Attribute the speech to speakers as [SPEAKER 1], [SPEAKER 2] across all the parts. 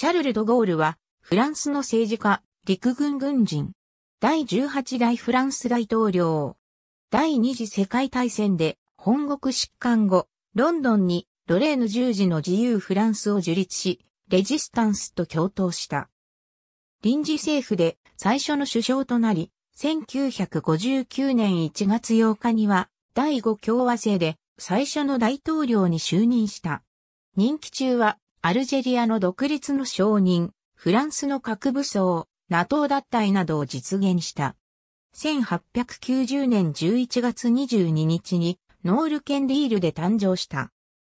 [SPEAKER 1] シャルル・ド・ゴールは、フランスの政治家、陸軍軍人。第18代フランス大統領。第二次世界大戦で、本国疾患後、ロンドンにロレーヌ十字の自由フランスを樹立し、レジスタンスと共闘した。臨時政府で最初の首相となり、1959年1月8日には、第5共和制で最初の大統領に就任した。任期中はアルジェリアの独立の承認、フランスの核武装、NATO 脱退などを実現した。1890年11月22日にノールケンリールで誕生した。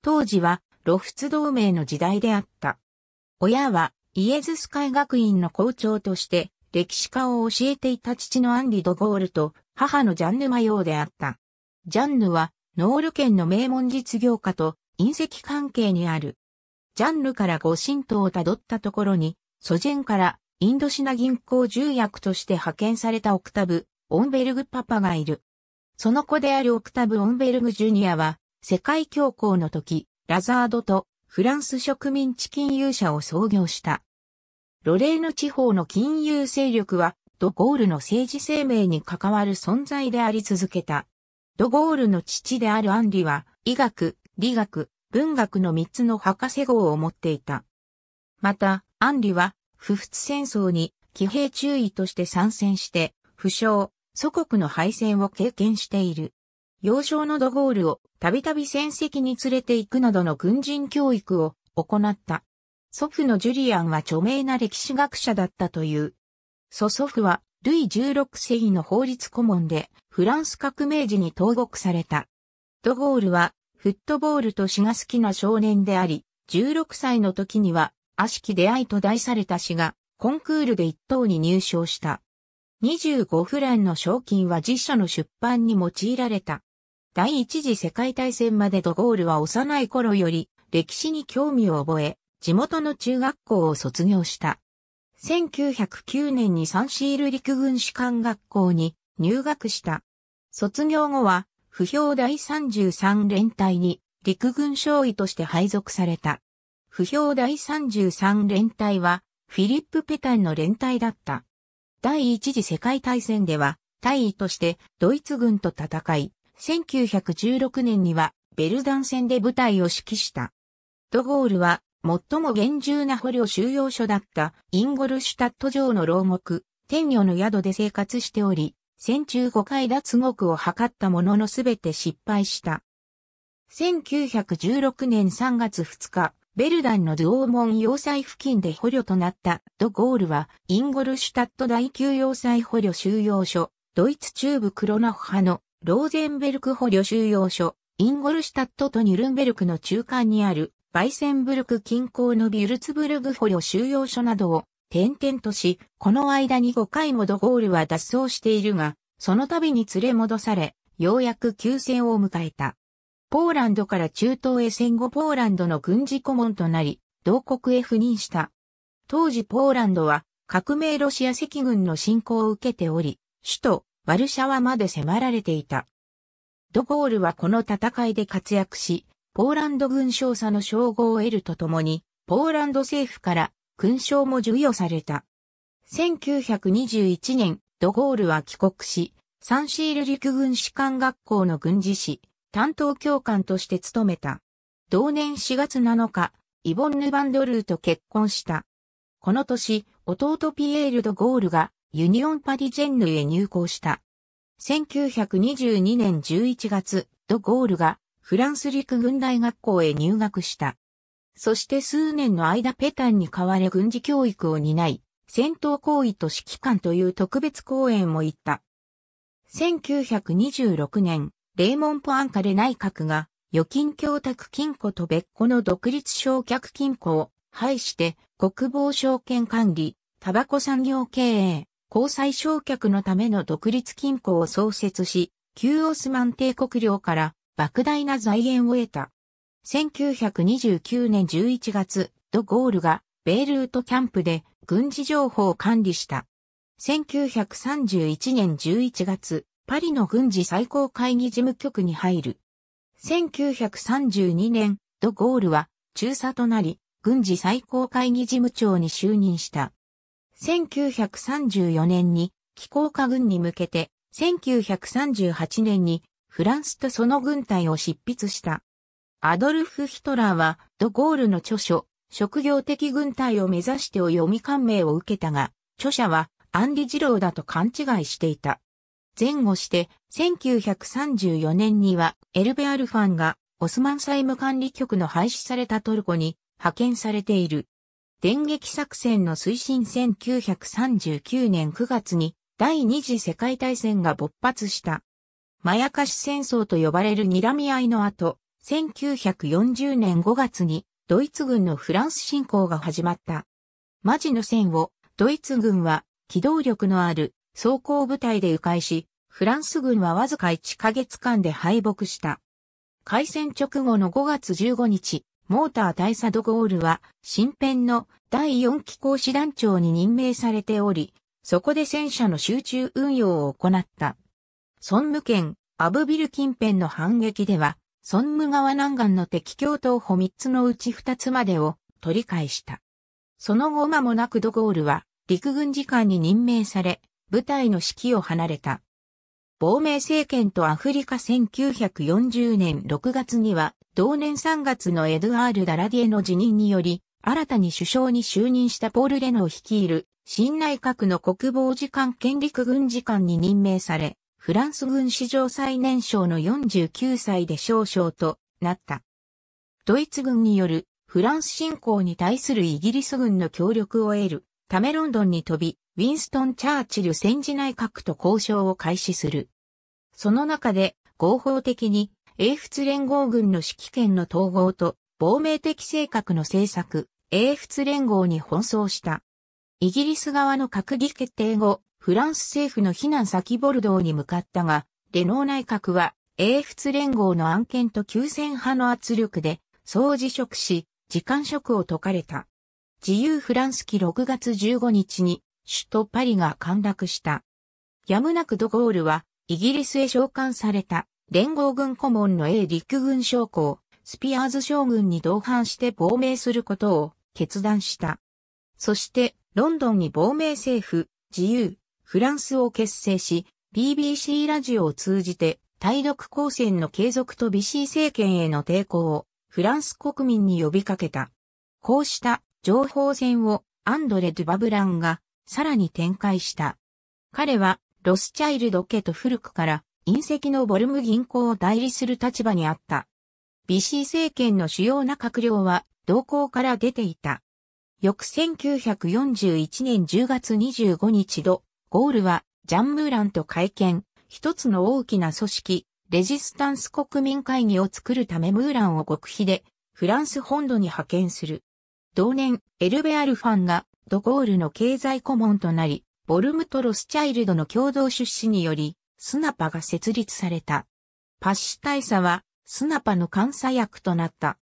[SPEAKER 1] 当時はロフツ同盟の時代であった。親はイエズス会学院の校長として歴史家を教えていた父のアンリ・ド・ゴールと母のジャンヌ・マヨーであった。ジャンヌはノール県の名門実業家と隕石関係にあるジャンルから五神道を辿ったところに、ソジェンからインドシナ銀行重役として派遣されたオクタブ、オンベルグパパがいる。その子であるオクタブ・オンベルグ・ジュニアは、世界恐慌の時、ラザードとフランス植民地金融社を創業した。ロレーヌ地方の金融勢力は、ドゴールの政治生命に関わる存在であり続けた。ドゴールの父であるアンリは、医学、理学、文学の三つの博士号を持っていた。また、アンリは、不仏戦争に、騎兵注意として参戦して、負傷、祖国の敗戦を経験している。幼少のドゴールをたびたび戦績に連れて行くなどの軍人教育を行った。祖父のジュリアンは著名な歴史学者だったという。祖祖父は、ルイ16世紀の法律顧問で、フランス革命時に投獄された。ドゴールは、フットボールと詩が好きな少年であり、16歳の時には、悪しき出会いと題された詩が、コンクールで一等に入賞した。25フランの賞金は実写の出版に用いられた。第一次世界大戦までドゴールは幼い頃より歴史に興味を覚え、地元の中学校を卒業した。1909年にサンシール陸軍士官学校に入学した。卒業後は不評第33連隊に陸軍少尉として配属された。不評第33連隊はフィリップ・ペタンの連隊だった。第一次世界大戦では大尉としてドイツ軍と戦い、1916年にはベルダン戦で部隊を指揮した。ドゴールは最も厳重な捕虜収容所だったインゴルシュタット城の牢獄、天女の宿で生活しており、戦中5回脱獄を図ったもののすべて失敗した。1916年3月2日、ベルダンのドゥオーモン要塞付近で捕虜となったド・ゴールは、インゴルシュタット第9要塞捕虜収容所、ドイツ中部クロナフ派のローゼンベルク捕虜収容所、インゴルシュタットとニュルンベルクの中間にあるバイセンブルク近郊のビュルツブルグ捕虜収容所などを転々とし、この間に5回もドゴールは脱走しているが、その度に連れ戻され、ようやく休戦を迎えた。ポーランドから中東へ戦後ポーランドの軍事顧問となり、同国へ赴任した。当時ポーランドは革命ロシア赤軍の侵攻を受けており、首都ワルシャワまで迫られていた。ドゴールはこの戦いで活躍し、ポーランド軍少佐の称号を得るとともに、ポーランド政府から勲章も授与された。1921年、ドゴールは帰国し、サンシール陸軍士官学校の軍事士、担当教官として務めた。同年4月7日、イボンヌ・バンドルーと結婚した。この年、弟ピエール・ド・ゴールがユニオン・パディジェンヌへ入校した。1922年11月、ド・ゴールがフランス陸軍大学校へ入学した。そして数年の間ペタンに代われ軍事教育を担い、戦闘行為と指揮官という特別講演を行った。1926年、レーモン・ポアンカレ内閣が預金供託金庫と別個の独立償却金庫を廃して国防証券管理、タバコ産業経営、交際償却のための独立金庫を創設し、旧オスマン帝国領から莫大な財源を得た。1929年11月、ド・ゴールがベイルートキャンプで軍事情報を管理した。1931年11月、パリの軍事最高会議事務局に入る。1932年、ド・ゴールは中佐となり、軍事最高会議事務長に就任した。1934年に気候化軍に向けて、1938年にフランスとその軍隊を執筆した。アドルフ・ヒトラーは、ドゴールの著書、職業的軍隊を目指してを読み感銘を受けたが、著者は、アンリローだと勘違いしていた。前後して、1934年には、エルベ・アルファンが、オスマン債務管理局の廃止されたトルコに、派遣されている。電撃作戦の推進1939年9月に第二次世界大戦が勃発した。まやかし戦争と呼ばれる睨み合いの後、1940年5月にドイツ軍のフランス侵攻が始まった。マジの戦をドイツ軍は機動力のある装甲部隊で迂回し、フランス軍はわずか1ヶ月間で敗北した。開戦直後の5月15日、モーター大佐ドゴールは新編の第4機構師団長に任命されており、そこで戦車の集中運用を行った。孫武県アブビル近辺の反撃では、ソンム川南岸の敵共東歩3つのうち2つまでを取り返した。その後間もなくドゴールは陸軍次官に任命され、部隊の指揮を離れた。亡命政権とアフリカ1940年6月には、同年3月のエドアール・ダラディエの辞任により、新たに首相に就任したポール・レノを率いる、新内閣の国防次官兼陸軍次官に任命され、フランス軍史上最年少の49歳で少将となった。ドイツ軍によるフランス侵攻に対するイギリス軍の協力を得るためロンドンに飛び、ウィンストン・チャーチル戦時内閣と交渉を開始する。その中で合法的に英仏連合軍の指揮権の統合と亡命的性格の政策、英仏連合に奔走した。イギリス側の閣議決定後、フランス政府の避難先ボルドーに向かったが、レノー内閣は、英仏連合の案件と休戦派の圧力で、総辞職し、時間職を解かれた。自由フランス期6月15日に、首都パリが陥落した。やむなくドゴールは、イギリスへ召喚された、連合軍顧問の A 陸軍将校、スピアーズ将軍に同伴して亡命することを決断した。そして、ロンドンに亡命政府、自由、フランスを結成し、BBC ラジオを通じて、対独抗戦の継続とビシー政権への抵抗を、フランス国民に呼びかけた。こうした情報戦をアンドレ・ドゥ・バブランがさらに展開した。彼はロスチャイルド家と古くから隕石のボルム銀行を代理する立場にあった。ビシー政権の主要な閣僚は同行から出ていた。翌1941年10月25日度、ゴールは、ジャンムーランと会見、一つの大きな組織、レジスタンス国民会議を作るためムーランを極秘で、フランス本土に派遣する。同年、エルベ・アルファンが、ドゴールの経済顧問となり、ボルムとロスチャイルドの共同出資により、スナパが設立された。パッシュ大佐は、スナパの監査役となった。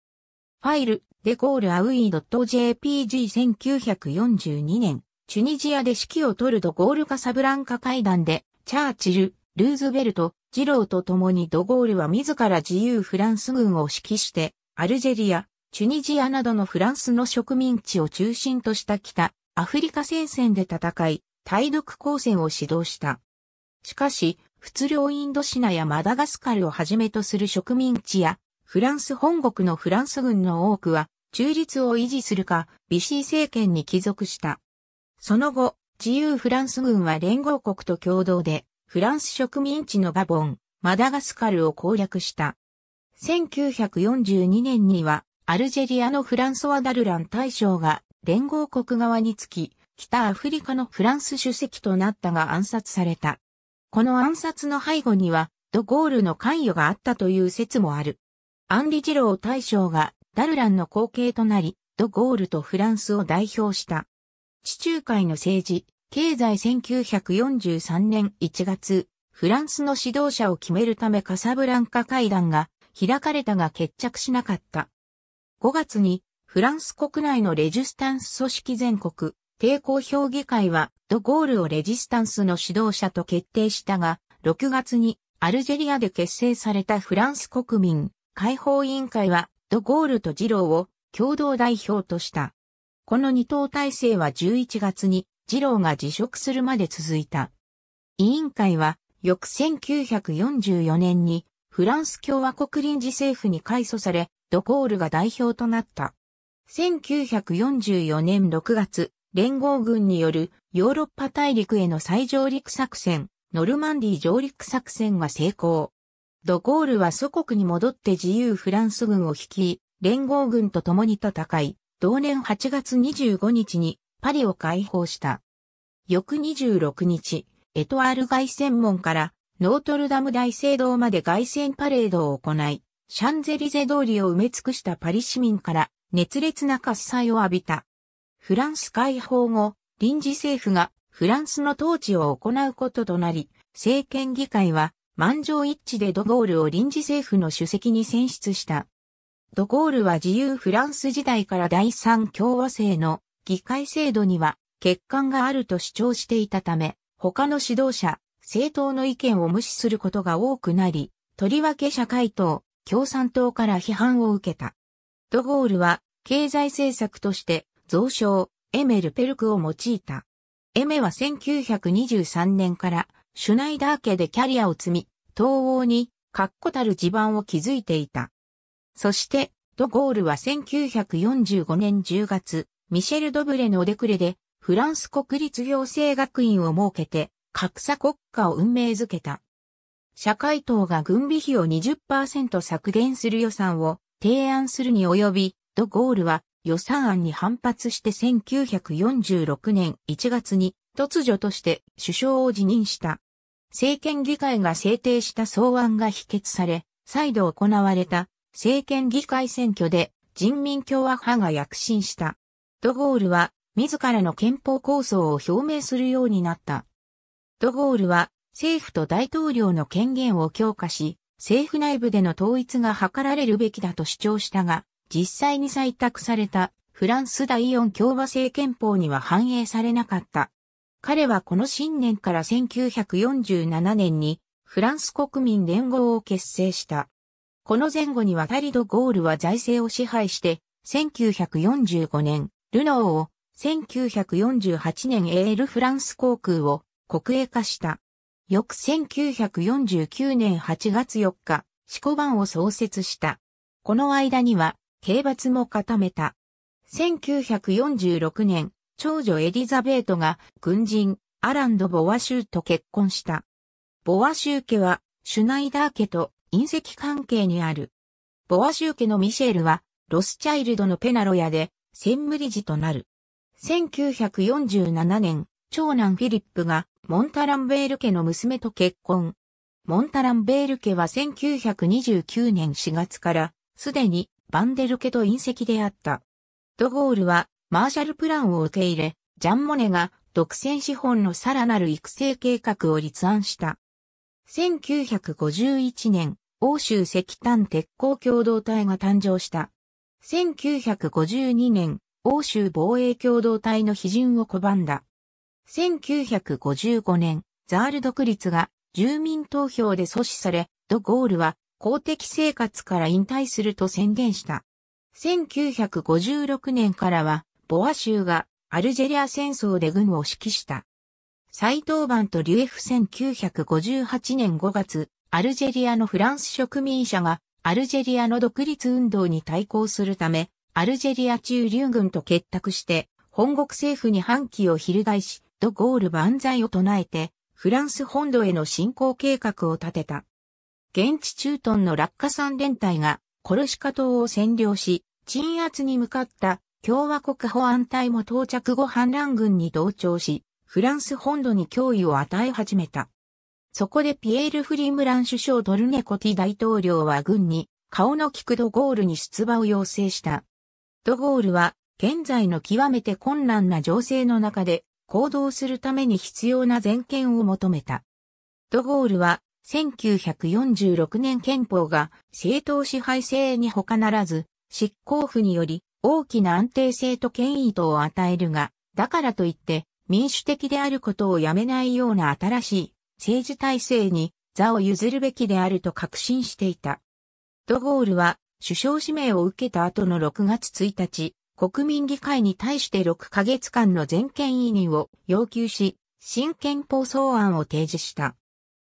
[SPEAKER 1] ファイル、デゴールアウイ .jpg1942 年。チュニジアで指揮を取るドゴールカサブランカ会談で、チャーチル、ルーズベルト、ジローと共にドゴールは自ら自由フランス軍を指揮して、アルジェリア、チュニジアなどのフランスの植民地を中心とした北、アフリカ戦線で戦い、対独抗戦を指導した。しかし、仏領インドシナやマダガスカルをはじめとする植民地や、フランス本国のフランス軍の多くは、中立を維持するか、ビシー政権に帰属した。その後、自由フランス軍は連合国と共同で、フランス植民地のバボン、マダガスカルを攻略した。1942年には、アルジェリアのフランソワ・ダルラン大将が連合国側につき、北アフリカのフランス主席となったが暗殺された。この暗殺の背後には、ドゴールの関与があったという説もある。アンリ・ジロー大将がダルランの後継となり、ドゴールとフランスを代表した。地中海の政治、経済1943年1月、フランスの指導者を決めるためカサブランカ会談が開かれたが決着しなかった。5月にフランス国内のレジスタンス組織全国抵抗評議会はドゴールをレジスタンスの指導者と決定したが、6月にアルジェリアで結成されたフランス国民解放委員会はドゴールとジローを共同代表とした。この二党体制は11月に二郎が辞職するまで続いた。委員会は翌1944年にフランス共和国臨時政府に改組され、ドコールが代表となった。1944年6月、連合軍によるヨーロッパ大陸への再上陸作戦、ノルマンディ上陸作戦が成功。ドコールは祖国に戻って自由フランス軍を率い、連合軍と共に戦い、同年8月25日にパリを解放した。翌26日、エトワール外線門からノートルダム大聖堂まで凱旋パレードを行い、シャンゼリゼ通りを埋め尽くしたパリ市民から熱烈な喝采を浴びた。フランス解放後、臨時政府がフランスの統治を行うこととなり、政権議会は満場一致でドゴールを臨時政府の主席に選出した。ドゴールは自由フランス時代から第三共和制の議会制度には欠陥があると主張していたため、他の指導者、政党の意見を無視することが多くなり、とりわけ社会党、共産党から批判を受けた。ドゴールは経済政策として増床、エメ・ルペルクを用いた。エメは1923年からシュナイダー家でキャリアを積み、東欧に確固たる地盤を築いていた。そして、ドゴールは1945年10月、ミシェル・ドブレのデクレで、フランス国立行政学院を設けて、格差国家を運命づけた。社会党が軍備費を20%削減する予算を提案するに及び、ドゴールは予算案に反発して1946年1月に突如として首相を辞任した。政権議会が制定した草案が否決され、再度行われた政権議会選挙で人民共和派が躍進した。ドゴールは自らの憲法構想を表明するようになった。ドゴールは政府と大統領の権限を強化し、政府内部での統一が図られるべきだと主張したが、実際に採択されたフランス第四共和制憲法には反映されなかった。彼はこの新年から1947年にフランス国民連合を結成した。この前後にはタリド・ゴールは財政を支配して、1945年、ルノーを、1948年エールフランス航空を国営化した。翌1949年8月4日、シコバンを創設した。この間には、刑罰も固めた。1946年、長女エリザベートが軍人、アランド・ボワシューと結婚した。ボワシュー家は、シュナイダー家と隕石関係にある。ボア州家のミシェルは、ロスチャイルドのペナロヤで、専務理事となる。1947年、長男フィリップが、モンタランベール家の娘と結婚。モンタランベール家は1929年4月から、すでに、バンデル家と隕石であった。ドゴールは、マーシャルプランを受け入れ、ジャン・モネが、独占資本のさらなる育成計画を立案した。1951年、欧州石炭鉄鋼共同体が誕生した。1952年、欧州防衛共同体の批准を拒んだ。1955年、ザール独立が住民投票で阻止され、ド・ゴールは公的生活から引退すると宣言した。1956年からは、ボア州がアルジェリア戦争で軍を指揮した。再登板とリュエフ1958年5月、アルジェリアのフランス植民者が、アルジェリアの独立運動に対抗するため、アルジェリア中流軍と結託して、本国政府に反旗を翻し、ドゴール万歳を唱えて、フランス本土への侵攻計画を立てた。現地駐屯の落下山連隊が、コルシカ島を占領し、鎮圧に向かった共和国保安隊も到着後反乱軍に同調し、フランス本土に脅威を与え始めた。そこでピエール・フリムラン首相ドルネコティ大統領は軍に顔の利くドゴールに出馬を要請した。ドゴールは現在の極めて困難な情勢の中で行動するために必要な全権を求めた。ドゴールは1946年憲法が政党支配制に他ならず執行府により大きな安定性と権威とを与えるが、だからといって民主的であることをやめないような新しい政治体制に座を譲るべきであると確信していた。ドゴールは首相指名を受けた後の6月1日、国民議会に対して6ヶ月間の全権委任を要求し、新憲法草案を提示した。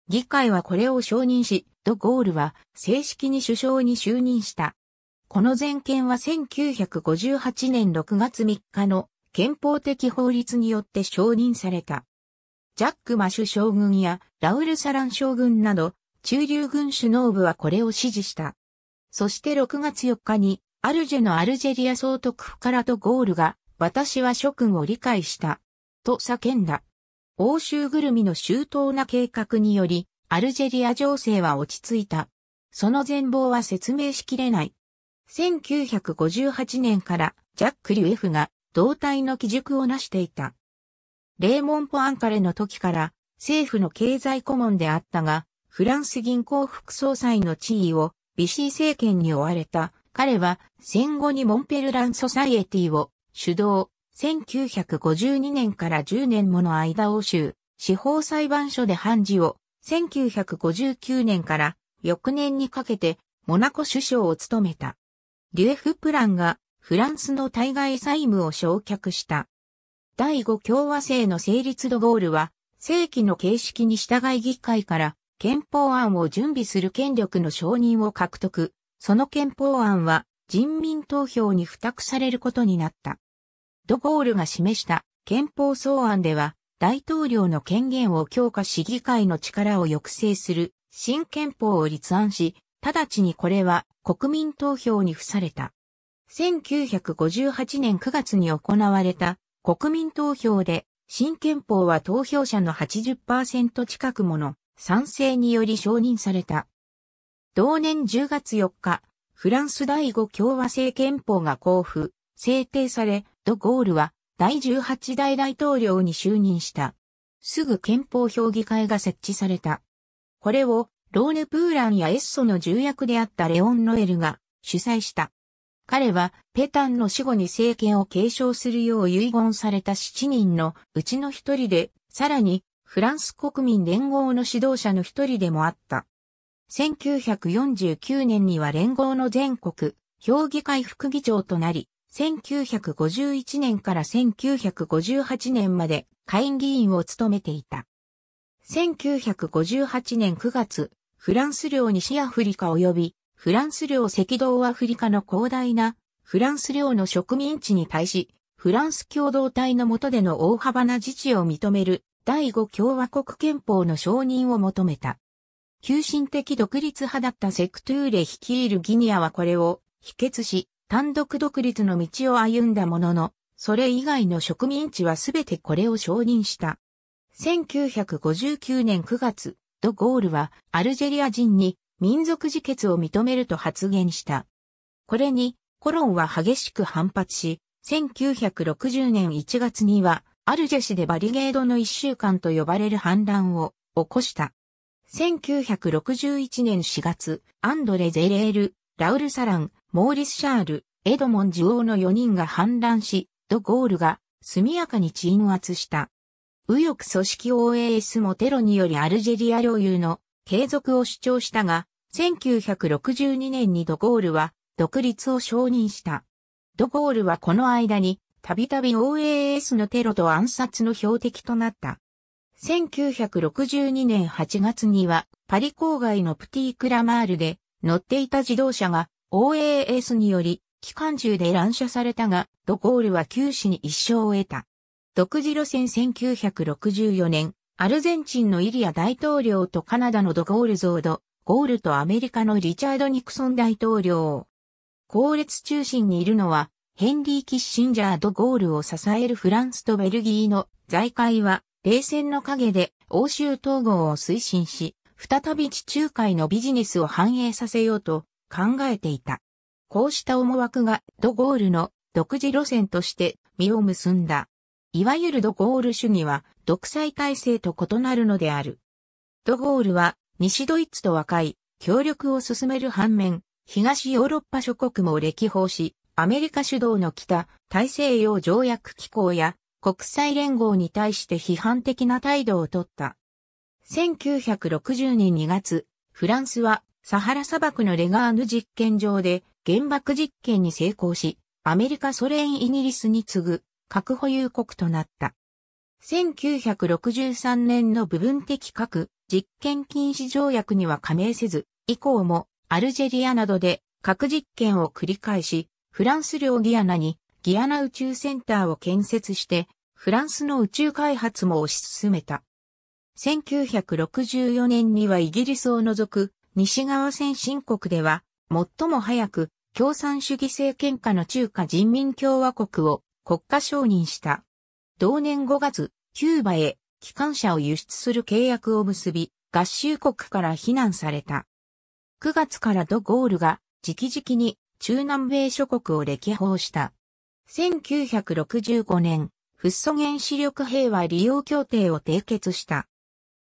[SPEAKER 1] 議会はこれを承認し、ドゴールは正式に首相に就任した。この全権は1958年6月3日の憲法的法律によって承認された。ジャック・マシュ将軍やラウル・サラン将軍など、中流軍首脳部はこれを支持した。そして6月4日に、アルジェのアルジェリア総督フカラとゴールが、私は諸君を理解した、と叫んだ。欧州ぐるみの周到な計画により、アルジェリア情勢は落ち着いた。その全貌は説明しきれない。1958年からジャック・リュエフが同体の基軸を成していた。レーモン・ポアンカレの時から政府の経済顧問であったが、フランス銀行副総裁の地位をビシー政権に追われた。彼は戦後にモンペルラン・ソサイエティを主導、1952年から10年もの間欧州、司法裁判所で判事を、1959年から翌年にかけてモナコ首相を務めた。デュエフ・プランがフランスの対外債務を焼却した。第五共和制の成立ドゴールは、正規の形式に従い議会から憲法案を準備する権力の承認を獲得。その憲法案は人民投票に付託されることになった。ドゴールが示した憲法草案では、大統領の権限を強化し議会の力を抑制する新憲法を立案し、直ちにこれは国民投票に付された。1958年9月に行われた国民投票で、新憲法は投票者の80%近くもの賛成により承認された。同年10月4日、フランス第5共和制憲法が交付、制定され、ド・ゴールは第18代大統領に就任した。すぐ憲法評議会が設置された。これをローネ・プーランやエッソの重役であったレオン・ノエルが主催した。彼はペタンの死後に政権を継承するよう遺言された7人のうちの一人で、さらにフランス国民連合の指導者の一人でもあった。1949年には連合の全国評議会副議長となり、1951年から1958年まで会議員を務めていた。1958年9月、フランス領西アフリカ及びフランス領赤道アフリカの広大なフランス領の植民地に対し、フランス共同体の下での大幅な自治を認める第五共和国憲法の承認を求めた。急進的独立派だったセクトゥーレ率いるギニアはこれを否決し、単独独立の道を歩んだものの、それ以外の植民地はすべてこれを承認した。1959年9月、ド・ゴールはアルジェリア人に民族自決を認めると発言した。これに、コロンは激しく反発し、1960年1月には、アルジェシでバリゲードの一週間と呼ばれる反乱を起こした。1961年4月、アンドレ・ゼレール、ラウル・サラン、モーリス・シャール、エドモン・ジュオーの4人が反乱し、ド・ゴールが速やかに鎮圧した。右翼組織 OAS もテロによりアルジェリア領有の継続を主張したが、1962年にドゴールは独立を承認した。ドゴールはこの間に、たびたび OAS のテロと暗殺の標的となった。1962年8月には、パリ郊外のプティ・クラマールで、乗っていた自動車が OAS により、機関銃で乱射されたが、ドゴールは九死に一生を得た。独自路線1964年、アルゼンチンのイリア大統領とカナダのドゴールゾード、ゴールとアメリカのリチャード・ニクソン大統領。後列中心にいるのは、ヘンリー・キッシンジャー・ド・ゴールを支えるフランスとベルギーの財界は、冷戦の陰で欧州統合を推進し、再び地中海のビジネスを反映させようと考えていた。こうした思惑がド・ゴールの独自路線として実を結んだ。いわゆるドゴール主義は独裁体制と異なるのである。ドゴールは西ドイツと和解、協力を進める反面、東ヨーロッパ諸国も歴訪し、アメリカ主導の北大西洋条約機構や国際連合に対して批判的な態度をとった。1960年2月、フランスはサハラ砂漠のレガーヌ実験場で原爆実験に成功し、アメリカソ連イギリスに次ぐ核保有国となった。1963年の部分的核実験禁止条約には加盟せず、以降もアルジェリアなどで核実験を繰り返し、フランス領ギアナにギアナ宇宙センターを建設して、フランスの宇宙開発も推し進めた。1964年にはイギリスを除く西側先進国では最も早く共産主義政権下の中華人民共和国を国家承認した。同年5月、キューバへ機関車を輸出する契約を結び、合衆国から非難された。9月からドゴールが直々に中南米諸国を歴訪した。1965年、フッ素原子力平和利用協定を締結した。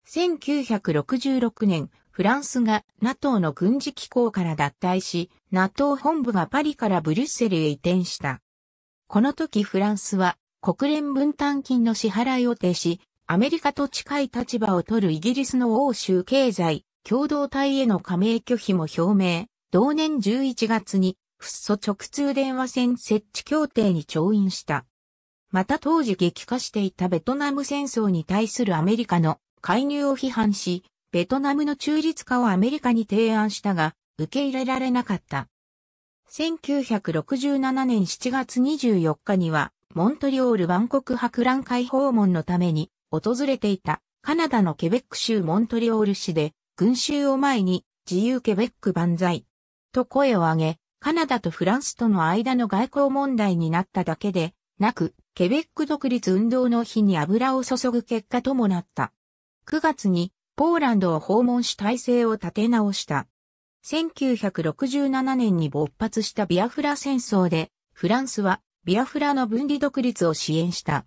[SPEAKER 1] 1966年、フランスが NATO の軍事機構から脱退し、NATO 本部がパリからブリュッセルへ移転した。この時フランスは国連分担金の支払いを停止、アメリカと近い立場を取るイギリスの欧州経済共同体への加盟拒否も表明、同年11月にフッ素直通電話線設置協定に調印した。また当時激化していたベトナム戦争に対するアメリカの介入を批判し、ベトナムの中立化をアメリカに提案したが、受け入れられなかった。1967年7月24日には、モントリオール万国博覧会訪問のために訪れていたカナダのケベック州モントリオール市で群衆を前に自由ケベック万歳と声を上げ、カナダとフランスとの間の外交問題になっただけでなく、ケベック独立運動の日に油を注ぐ結果ともなった。9月にポーランドを訪問し体制を立て直した。1967年に勃発したビアフラ戦争で、フランスはビアフラの分離独立を支援した。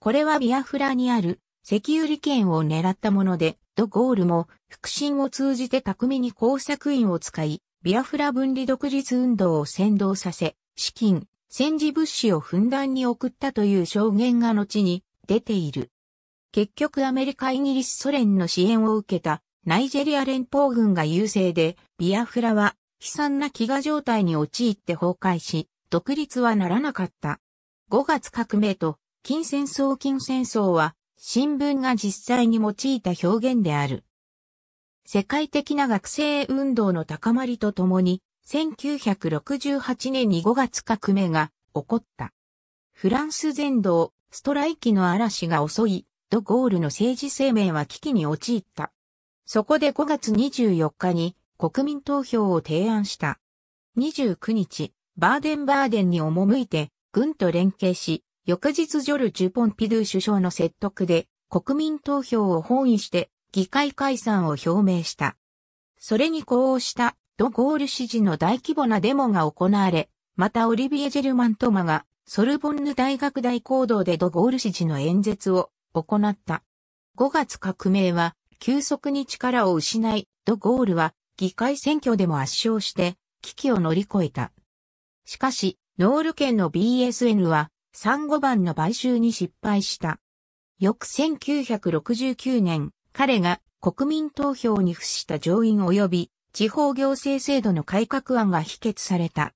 [SPEAKER 1] これはビアフラにある石油利権を狙ったもので、ド・ゴールも腹心を通じて巧みに工作員を使い、ビアフラ分離独立運動を先導させ、資金、戦時物資をふんだんに送ったという証言が後に出ている。結局アメリカイギリスソ連の支援を受けたナイジェリア連邦軍が優勢で、ビアフラは悲惨な飢餓状態に陥って崩壊し、独立はならなかった。5月革命と、金戦争金戦争は、新聞が実際に用いた表現である。世界的な学生運動の高まりとともに、1968年に5月革命が起こった。フランス全土をストライキの嵐が襲い、ドゴールの政治生命は危機に陥った。そこで5月24日に国民投票を提案した。29日、バーデンバーデンに赴いて、軍と連携し、翌日ジョル・ジュポンピドゥ首相の説得で、国民投票を本意して、議会解散を表明した。それに呼応した、ドゴール支持の大規模なデモが行われ、またオリビエ・ジェルマントマが、ソルボンヌ大学大講堂でドゴール支持の演説を行った。5月革命は、急速に力を失い、ド・ゴールは議会選挙でも圧勝して危機を乗り越えた。しかし、ノール県の BSN は産後版の買収に失敗した。翌1969年、彼が国民投票に付した上院及び地方行政制度の改革案が否決された。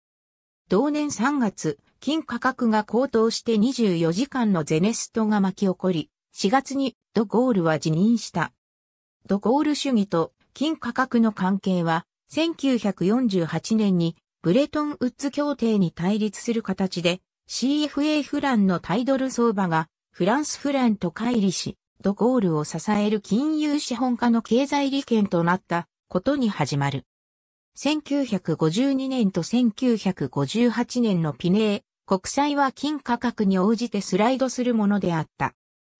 [SPEAKER 1] 同年3月、金価格が高騰して24時間のゼネストが巻き起こり、4月にド・ゴールは辞任した。ドゴール主義と金価格の関係は、1948年にブレトンウッズ協定に対立する形で CFA フランのタイドル相場がフランスフランと乖離し、ドゴールを支える金融資本家の経済利権となったことに始まる。1952年と1958年のピネー、国債は金価格に応じてスライドするものであった。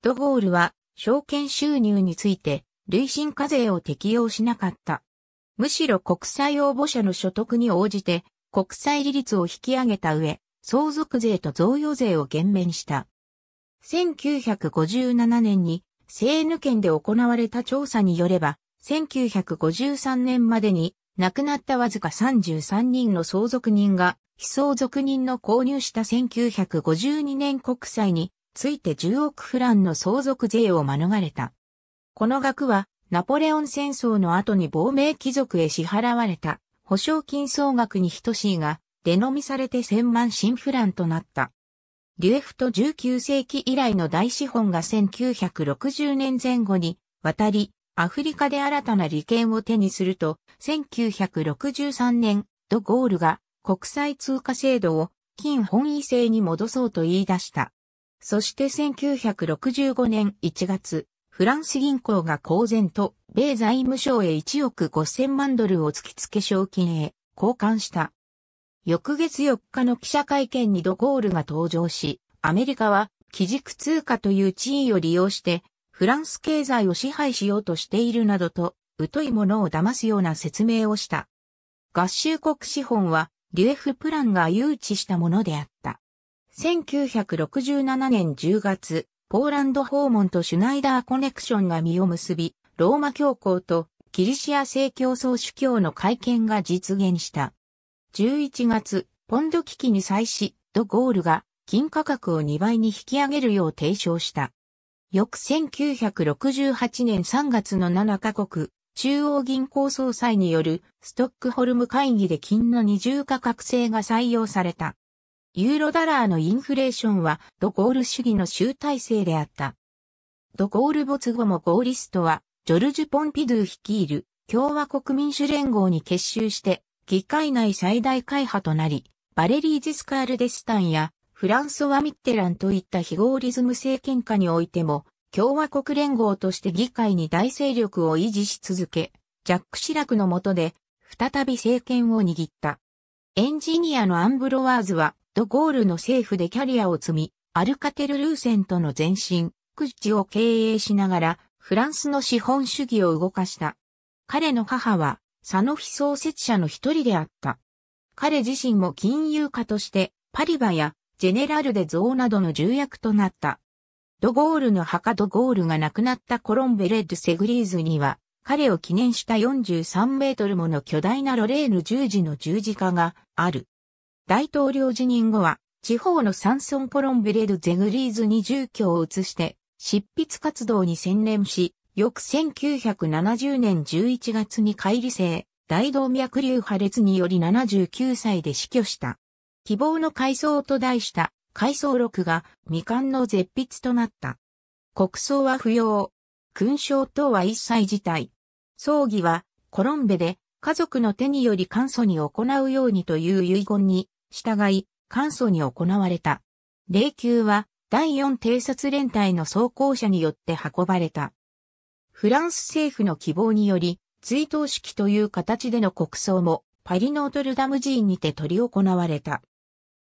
[SPEAKER 1] ドゴールは証券収入について累進課税を適用しなかった。むしろ国債応募者の所得に応じて、国債利率を引き上げた上、相続税と贈与税を減免した。1957年に、セーヌ県で行われた調査によれば、1953年までに亡くなったわずか33人の相続人が、非相続人の購入した1952年国債について10億フランの相続税を免れた。この額は、ナポレオン戦争の後に亡命貴族へ支払われた、保証金総額に等しいが、出飲みされて千万新フランとなった。デュエフト19世紀以来の大資本が1960年前後に渡り、アフリカで新たな利権を手にすると、1963年、ド・ゴールが国際通貨制度を金本位制に戻そうと言い出した。そして1965年1月、フランス銀行が公然と、米財務省へ1億5000万ドルを突きつけ賞金へ交換した。翌月4日の記者会見にドゴールが登場し、アメリカは基軸通貨という地位を利用して、フランス経済を支配しようとしているなどと、疎いものを騙すような説明をした。合衆国資本は、リュエフプランが誘致したものであった。1967年10月、ポーランド訪問とシュナイダーコネクションが実を結び、ローマ教皇とキリシア正教総主教の会見が実現した。11月、ポンド危機に際し、ドゴールが金価格を2倍に引き上げるよう提唱した。翌1968年3月の7カ国、中央銀行総裁によるストックホルム会議で金の二重価格制が採用された。ユーロダラーのインフレーションはドゴール主義の集大成であった。ドゴール没後もゴーリストは、ジョルジュ・ポンピドゥ率いる共和国民主連合に結集して、議会内最大会派となり、バレリー・ジスカール・デスタンやフランソワ・ミッテランといった非合リズム政権下においても、共和国連合として議会に大勢力を維持し続け、ジャック・シラクの下で、再び政権を握った。エンジニアのアンブロワーズは、ドゴールの政府でキャリアを積み、アルカテル・ルーセントの前身、ク地を経営しながら、フランスの資本主義を動かした。彼の母は、サノフィ創設者の一人であった。彼自身も金融家として、パリバやジェネラルでゾーなどの重役となった。ドゴールの墓ドゴールが亡くなったコロンベレッド・セグリーズには、彼を記念した43メートルもの巨大なロレーヌ十字の十字架がある。大統領辞任後は、地方のサンソン・コロンベレル・ゼグリーズに住居を移して、執筆活動に専念し、翌1970年11月に解離性、大動脈瘤破裂により79歳で死去した。希望の回想と題した回想録が未完の絶筆となった。国葬は不要。勲章等は一切辞退。葬儀はコロンベで家族の手により簡素に行うようにという遺言に従い、簡素に行われた。霊柩は第4偵察連隊の装甲車によって運ばれた。フランス政府の希望により、追悼式という形での国葬もパリノートルダム寺院にて取り行われた。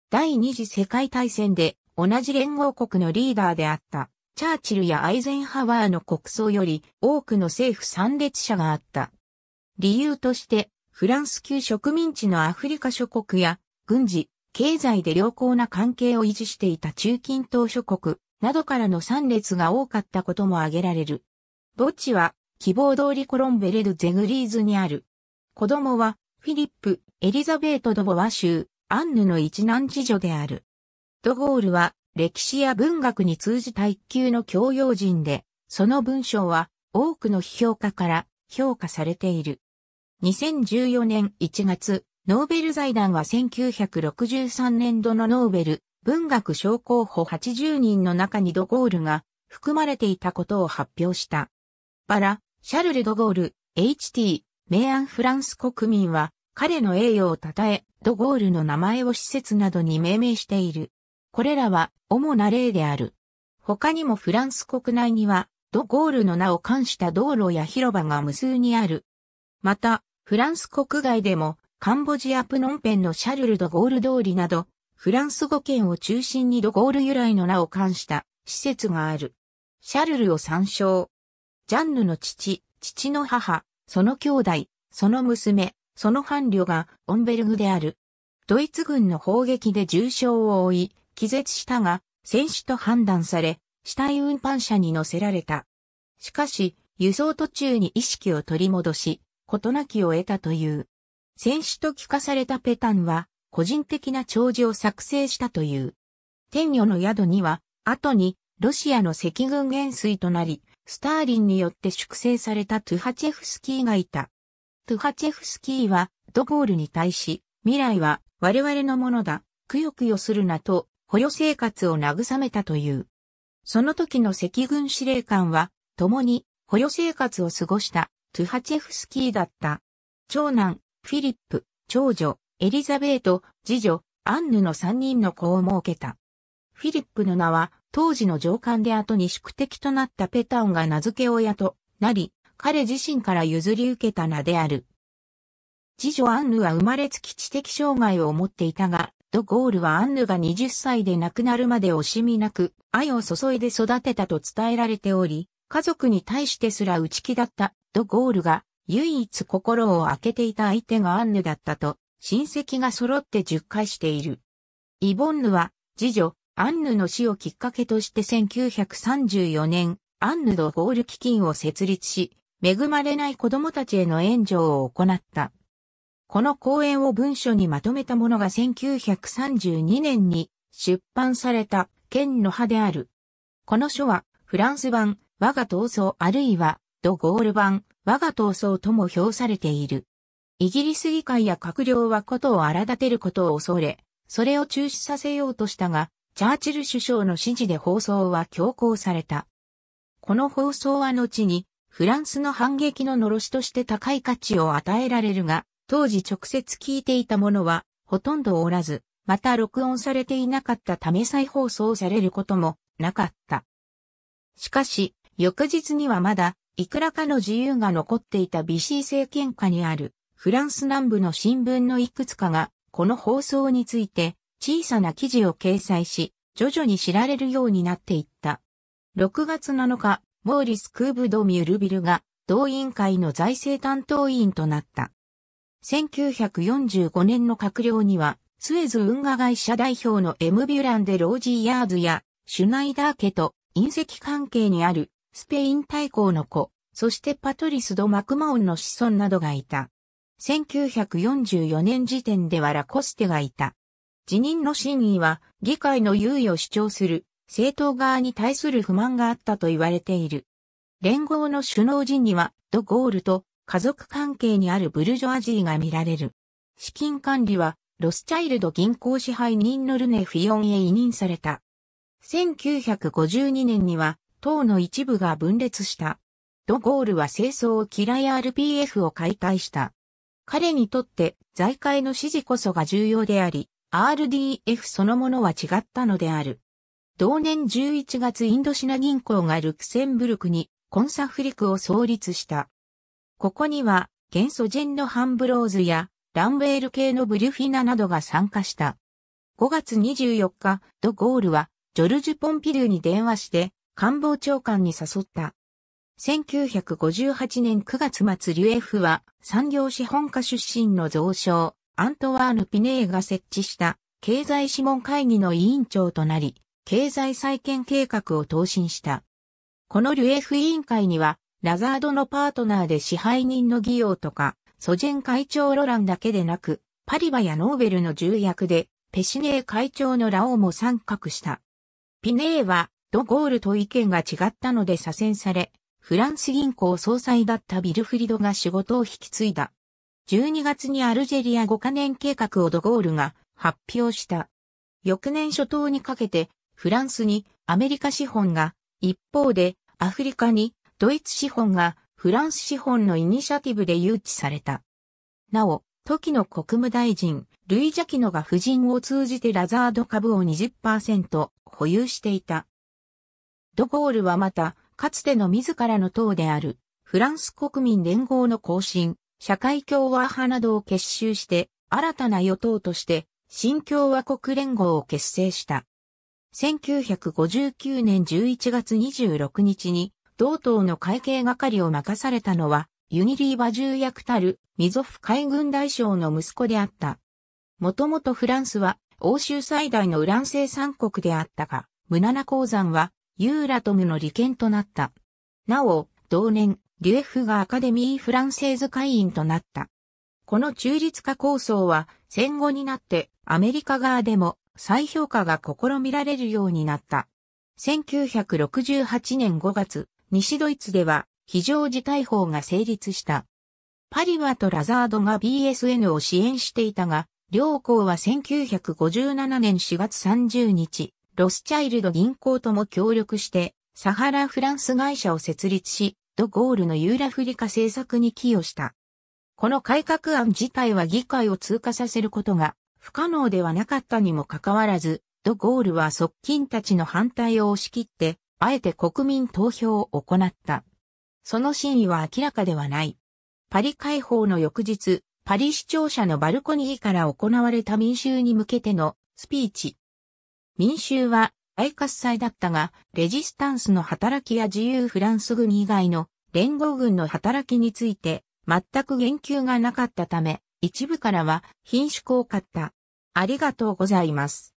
[SPEAKER 1] 第二次世界大戦で同じ連合国のリーダーであったチャーチルやアイゼンハワーの国葬より多くの政府参列者があった。理由としてフランス旧植民地のアフリカ諸国や軍事、経済で良好な関係を維持していた中近東諸国などからの参列が多かったことも挙げられる。墓地は希望通りコロンベレル・ゼグリーズにある。子供はフィリップ・エリザベート・ドボワ州アンヌの一男次女である。ドゴールは歴史や文学に通じ一級の教養人で、その文章は多くの批評家から評価されている。2014年1月、ノーベル財団は1963年度のノーベル文学賞候補80人の中にドゴールが含まれていたことを発表した。バラ、シャルル・ドゴール、HT、明暗フランス国民は彼の栄誉を称え、ドゴールの名前を施設などに命名している。これらは主な例である。他にもフランス国内には、ドゴールの名を冠した道路や広場が無数にある。また、フランス国外でも、カンボジアプノンペンのシャルル・ド・ゴール通りなど、フランス語圏を中心にドゴール由来の名を冠した施設がある。シャルルを参照。ジャンヌの父、父の母、その兄弟、その娘、その伴侶がオンベルグである。ドイツ軍の砲撃で重傷を負い、気絶したが、戦死と判断され、死体運搬車に乗せられた。しかし、輸送途中に意識を取り戻し、事なきを得たという。選手と聞かされたペタンは、個人的な弔辞を作成したという。天女の宿には、後に、ロシアの赤軍元帥となり、スターリンによって粛清されたトゥハチェフスキーがいた。トゥハチェフスキーは、ドゴールに対し、未来は我々のものだ、くよくよするなと、捕虜生活を慰めたという。その時の赤軍司令官は、共に捕虜生活を過ごしたトゥハチェフスキーだった。長男、フィリップ、長女、エリザベート、次女、アンヌの3人の子を設けた。フィリップの名は、当時の上官で後に宿敵となったペタオンが名付け親となり、彼自身から譲り受けた名である。次女アンヌは生まれつき知的障害を持っていたが、ドゴールはアンヌが20歳で亡くなるまで惜しみなく愛を注いで育てたと伝えられており、家族に対してすら内気だったドゴールが唯一心を開けていた相手がアンヌだったと、親戚が揃って10回している。イボンヌは、次女、アンヌの死をきっかけとして1934年、アンヌドゴール基金を設立し、恵まれない子供たちへの援助を行った。この講演を文書にまとめたものが1932年に出版された剣の葉である。この書はフランス版我が闘争あるいはド・ゴール版、我が闘争とも評されている。イギリス議会や閣僚はことを荒立てることを恐れ、それを中止させようとしたが、チャーチル首相の指示で放送は強行された。この放送は後に、フランスの反撃の呪しとして高い価値を与えられるが、当時直接聞いていたものは、ほとんどおらず、また録音されていなかったため再放送されることもなかった。しかし、翌日にはまだいくらかの自由が残っていたビシー政権下にあるフランス南部の新聞のいくつかがこの放送について小さな記事を掲載し徐々に知られるようになっていった。6月7日、モーリス・クーブド・ミュルビルが同委員会の財政担当委員となった。1945年の閣僚にはスエズ運河会社代表のエム・ビュランデ・ロージー・ヤーズやシュナイダー家と隕石関係にあるスペイン大公の子、そしてパトリス・ド・マクマオンの子孫などがいた。1944年時点ではラコステがいた。辞任の真意は議会の優位を主張する政党側に対する不満があったと言われている。連合の首脳陣にはド・ゴールと家族関係にあるブルジョアジーが見られる。資金管理はロスチャイルド銀行支配人のルネ・フィオンへ委任された。1952年には党の一部が分裂した。ドゴールは清掃を嫌い RPF を解体した。彼にとって財界の支持こそが重要であり、RDF そのものは違ったのである。同年11月インドシナ銀行がルクセンブルクにコンサフリクを創立した。ここには元素ジェンのハンブローズやランウェール系のブリュフィナなどが参加した。5月24日、ドゴールはジョルジュ・ポンピルゥに電話して官房長官に誘った。1958年9月末リュエフは産業資本家出身の蔵相、アントワーヌ・ピネーが設置した経済諮問会議の委員長となり、経済再建計画を答申した。このリュエフ委員会には、ラザードのパートナーで支配人の議員とか、ソジェン会長ロランだけでなく、パリバやノーベルの重役で、ペシネー会長のラオウも参画した。ピネーは、ドゴールと意見が違ったので左遷され、フランス銀行総裁だったビルフリドが仕事を引き継いだ。12月にアルジェリア5カ年計画をドゴールが発表した。翌年初頭にかけて、フランスにアメリカ資本が、一方でアフリカにドイツ資本がフランス資本のイニシアティブで誘致された。なお、時の国務大臣、ルイ・ジャキノが夫人を通じてラザード株を20%保有していた。ドゴールはまた、かつての自らの党である、フランス国民連合の更新、社会共和派などを結集して、新たな与党として、新共和国連合を結成した。1959年11月26日に、同党の会計係を任されたのは、ユニリーバ重役たる、ミゾフ海軍大将の息子であった。もともとフランスは、欧州最大のウラン生産国であったが、ムナナ鉱山は、ユーラトムの利権となった。なお、同年、リュエフがアカデミー・フランセーズ会員となった。この中立化構想は戦後になってアメリカ側でも再評価が試みられるようになった。1968年5月、西ドイツでは非常事態法が成立した。パリワとラザードが BSN を支援していたが、両校は1957年4月30日、ロスチャイルド銀行とも協力して、サハラフランス会社を設立し、ドゴールのユーラフリカ政策に寄与した。この改革案自体は議会を通過させることが不可能ではなかったにもかかわらず、ドゴールは側近たちの反対を押し切って、あえて国民投票を行った。その真意は明らかではない。パリ解放の翌日、パリ市庁舎のバルコニーから行われた民衆に向けてのスピーチ。民衆は大喝采だったが、レジスタンスの働きや自由フランス軍以外の連合軍の働きについて全く言及がなかったため、一部からは品種を買った。ありがとうございます。